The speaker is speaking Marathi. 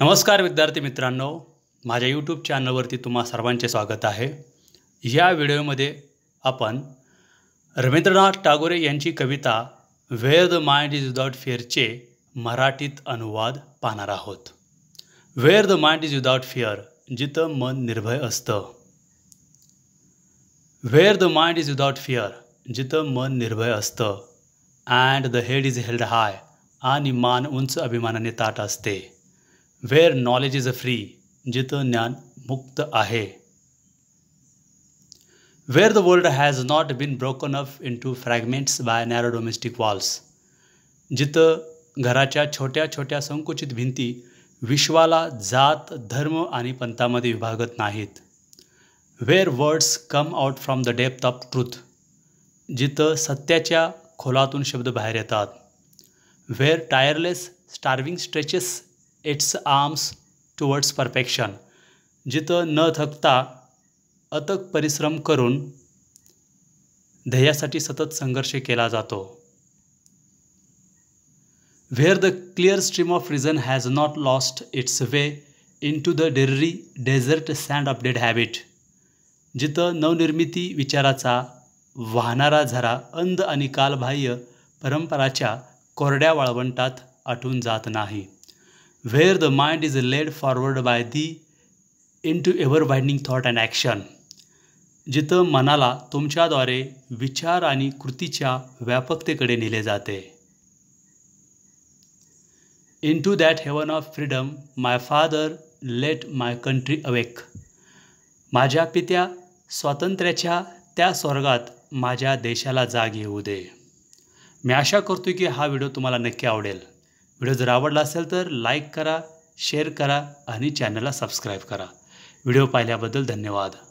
नमस्कार विद्यार्थी मित्रांनो माझ्या यूट्यूब चॅनलवरती तुम्हा सर्वांचे स्वागत आहे या व्हिडिओमध्ये आपण रवींद्रनाथ टागोरे यांची कविता where the mind is without फिअरचे मराठीत अनुवाद पाहणार आहोत where the mind is without fear जिथं मन निर्भय असतं where the mind is without fear जिथं मन निर्भय असतं and the head is held high आणि मान उंच अभिमानाने ताट असते where knowledge is a free जिथं ज्ञान मुक्त आहे where the world has not been broken up into fragments by narrow domestic walls जिथं घराच्या छोट्या छोट्या संकुचित भिंती विश्वाला जात धर्म आणि पंथामध्ये विभागत नाहीत where words come out from the depth of truth जिथं सत्याच्या खोलातून शब्द बाहेर येतात where tireless starving stretches its arms towards perfection जिथं न थकता अथक परिश्रम करून ध्येयासाठी सतत संघर्ष केला जातो where the clear stream of reason has not lost its way into the dreary desert sand of dead habit जिथं नवनिर्मिती विचाराचा वाहणारा झरा अंध आणि कालबाह्य परंपराच्या कोरड्या वाळवंटात आटून जात नाही where the mind is led forward by thee into ever widening thought and action. जिथं मनाला तुमच्याद्वारे विचार आणि कृतीच्या व्यापकतेकडे नेले जाते into that heaven of freedom my father let my country awake माझ्या पित्या स्वातंत्र्याच्या त्या स्वर्गात माझ्या देशाला जाग येऊ दे मी आशा करतो की हा व्हिडिओ तुम्हाला नक्की आवडेल व्हिडिओ जर आवडला असेल तर लाईक करा शेअर करा आणि चॅनलला सबस्क्राईब करा व्हिडिओ पाहिल्याबद्दल धन्यवाद